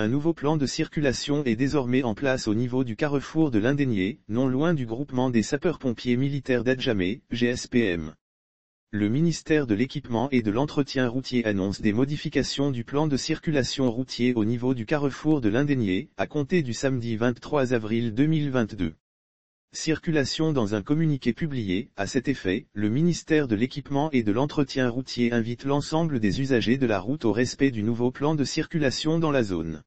Un nouveau plan de circulation est désormais en place au niveau du carrefour de l'Indénier, non loin du groupement des sapeurs-pompiers militaires d'Adjamé, GSPM. Le ministère de l'équipement et de l'entretien routier annonce des modifications du plan de circulation routier au niveau du carrefour de l'Indénier, à compter du samedi 23 avril 2022. Circulation dans un communiqué publié, à cet effet, le ministère de l'équipement et de l'entretien routier invite l'ensemble des usagers de la route au respect du nouveau plan de circulation dans la zone.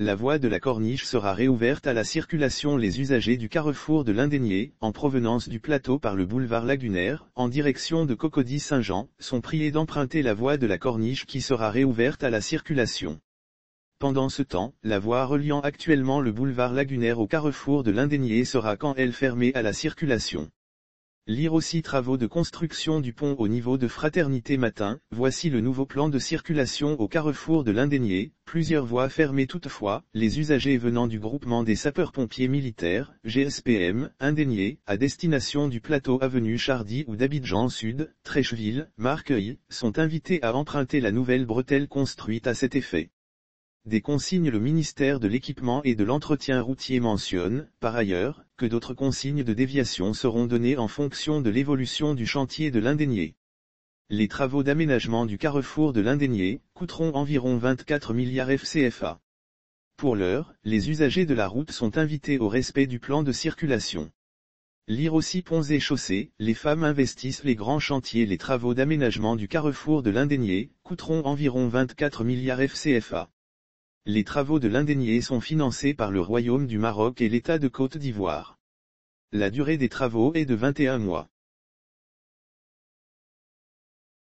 La voie de la Corniche sera réouverte à la circulation les usagers du carrefour de l'Indénier, en provenance du plateau par le boulevard Lagunaire, en direction de Cocody-Saint-Jean, sont priés d'emprunter la voie de la Corniche qui sera réouverte à la circulation. Pendant ce temps, la voie reliant actuellement le boulevard Lagunaire au carrefour de l'Indénier sera quand elle fermée à la circulation. Lire aussi travaux de construction du pont au niveau de Fraternité Matin, voici le nouveau plan de circulation au carrefour de l'Indénier, plusieurs voies fermées toutefois, les usagers venant du groupement des sapeurs-pompiers militaires, GSPM, Indénier, à destination du plateau avenue Chardy ou d'Abidjan Sud, Trècheville, Marqueuil, sont invités à emprunter la nouvelle bretelle construite à cet effet. Des consignes le ministère de l'équipement et de l'entretien routier mentionne, par ailleurs, que d'autres consignes de déviation seront données en fonction de l'évolution du chantier de l'Indénié. Les travaux d'aménagement du carrefour de l'Indénié coûteront environ 24 milliards FCFA. Pour l'heure, les usagers de la route sont invités au respect du plan de circulation. Lire aussi ponts et chaussées, les femmes investissent les grands chantiers. Les travaux d'aménagement du carrefour de l'Indénier coûteront environ 24 milliards FCFA. Les travaux de l'indénié sont financés par le Royaume du Maroc et l'État de Côte d'Ivoire. La durée des travaux est de 21 mois.